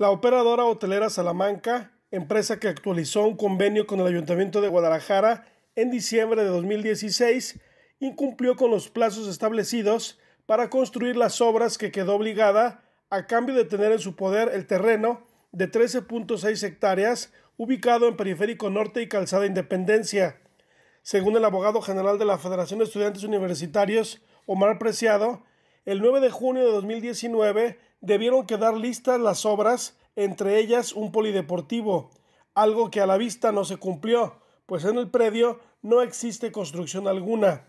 La operadora hotelera Salamanca, empresa que actualizó un convenio con el Ayuntamiento de Guadalajara en diciembre de 2016, incumplió con los plazos establecidos para construir las obras que quedó obligada a cambio de tener en su poder el terreno de 13.6 hectáreas ubicado en Periférico Norte y Calzada Independencia. Según el abogado general de la Federación de Estudiantes Universitarios, Omar Preciado, el 9 de junio de 2019 debieron quedar listas las obras, entre ellas un polideportivo, algo que a la vista no se cumplió, pues en el predio no existe construcción alguna.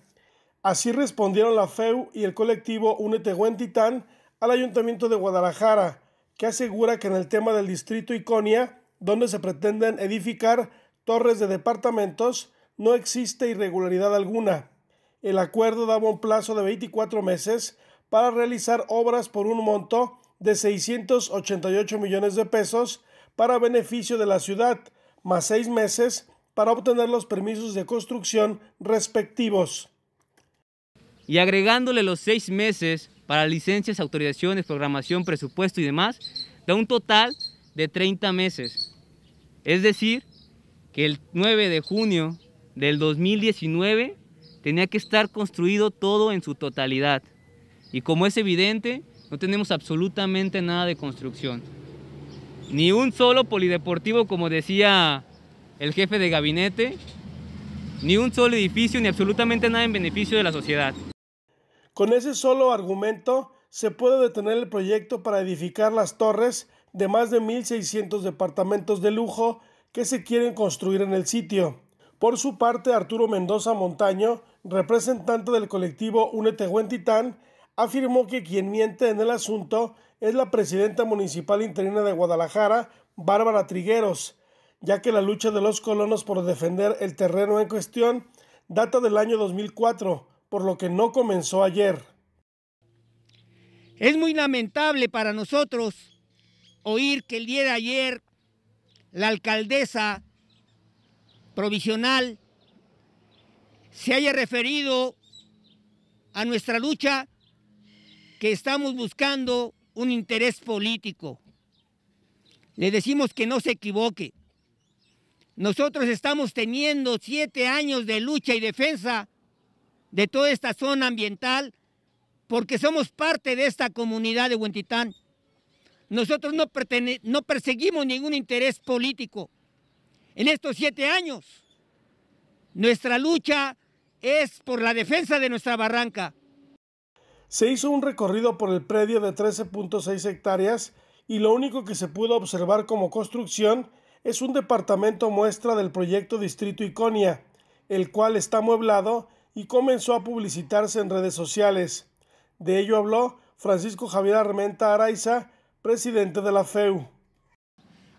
Así respondieron la FEU y el colectivo Únete titán al Ayuntamiento de Guadalajara, que asegura que en el tema del distrito Iconia, donde se pretenden edificar torres de departamentos, no existe irregularidad alguna. El acuerdo daba un plazo de 24 meses para realizar obras por un monto de 688 millones de pesos para beneficio de la ciudad, más seis meses para obtener los permisos de construcción respectivos. Y agregándole los seis meses para licencias, autorizaciones, programación, presupuesto y demás, da un total de 30 meses. Es decir, que el 9 de junio del 2019 tenía que estar construido todo en su totalidad. Y como es evidente, no tenemos absolutamente nada de construcción. Ni un solo polideportivo, como decía el jefe de gabinete, ni un solo edificio, ni absolutamente nada en beneficio de la sociedad. Con ese solo argumento se puede detener el proyecto para edificar las torres de más de 1.600 departamentos de lujo que se quieren construir en el sitio. Por su parte, Arturo Mendoza Montaño, representante del colectivo Únete Titán, afirmó que quien miente en el asunto es la presidenta municipal interina de Guadalajara, Bárbara Trigueros, ya que la lucha de los colonos por defender el terreno en cuestión data del año 2004, por lo que no comenzó ayer. Es muy lamentable para nosotros oír que el día de ayer la alcaldesa provisional se haya referido a nuestra lucha que estamos buscando un interés político. Le decimos que no se equivoque. Nosotros estamos teniendo siete años de lucha y defensa de toda esta zona ambiental porque somos parte de esta comunidad de Huentitán. Nosotros no, no perseguimos ningún interés político. En estos siete años, nuestra lucha es por la defensa de nuestra barranca. Se hizo un recorrido por el predio de 13.6 hectáreas y lo único que se pudo observar como construcción es un departamento muestra del proyecto Distrito Iconia, el cual está amueblado y comenzó a publicitarse en redes sociales. De ello habló Francisco Javier Armenta Araiza, presidente de la FEU.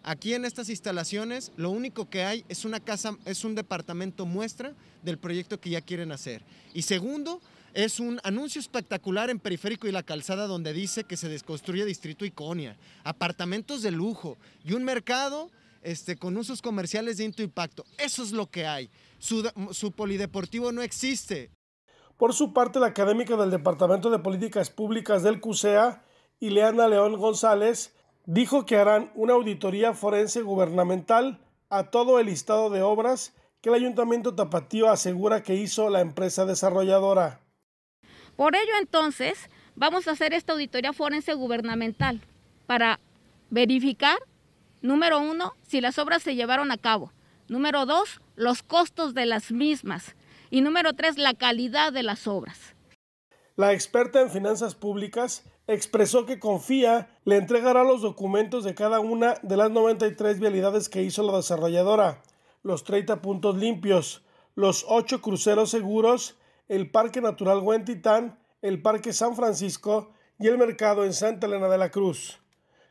Aquí en estas instalaciones lo único que hay es una casa, es un departamento muestra del proyecto que ya quieren hacer. Y segundo, es un anuncio espectacular en Periférico y la Calzada donde dice que se desconstruye Distrito Iconia, apartamentos de lujo y un mercado este, con usos comerciales de alto impacto. Eso es lo que hay. Su, su polideportivo no existe. Por su parte, la académica del Departamento de Políticas Públicas del CUSEA, Ileana León González, dijo que harán una auditoría forense gubernamental a todo el listado de obras que el Ayuntamiento Tapatío asegura que hizo la empresa desarrolladora. Por ello entonces vamos a hacer esta auditoría forense gubernamental para verificar, número uno, si las obras se llevaron a cabo. Número dos, los costos de las mismas. Y número tres, la calidad de las obras. La experta en finanzas públicas expresó que confía le entregará los documentos de cada una de las 93 vialidades que hizo la desarrolladora, los 30 puntos limpios, los 8 cruceros seguros el Parque Natural Huentitán, el Parque San Francisco y el Mercado en Santa Elena de la Cruz.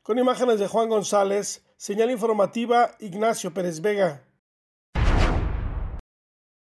Con imágenes de Juan González, señal informativa Ignacio Pérez Vega.